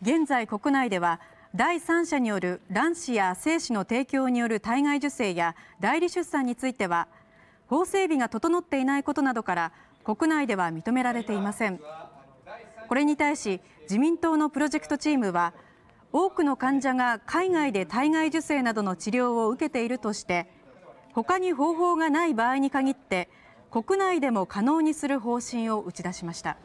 現在国内では第三者による卵子や精子の提供による体外受精や代理出産については法整備が整っていないことなどから国内では認められていませんこれに対し自民党のプロジェクトチームは多くの患者が海外で体外受精などの治療を受けているとして他に方法がない場合に限って国内でも可能にする方針を打ち出しました。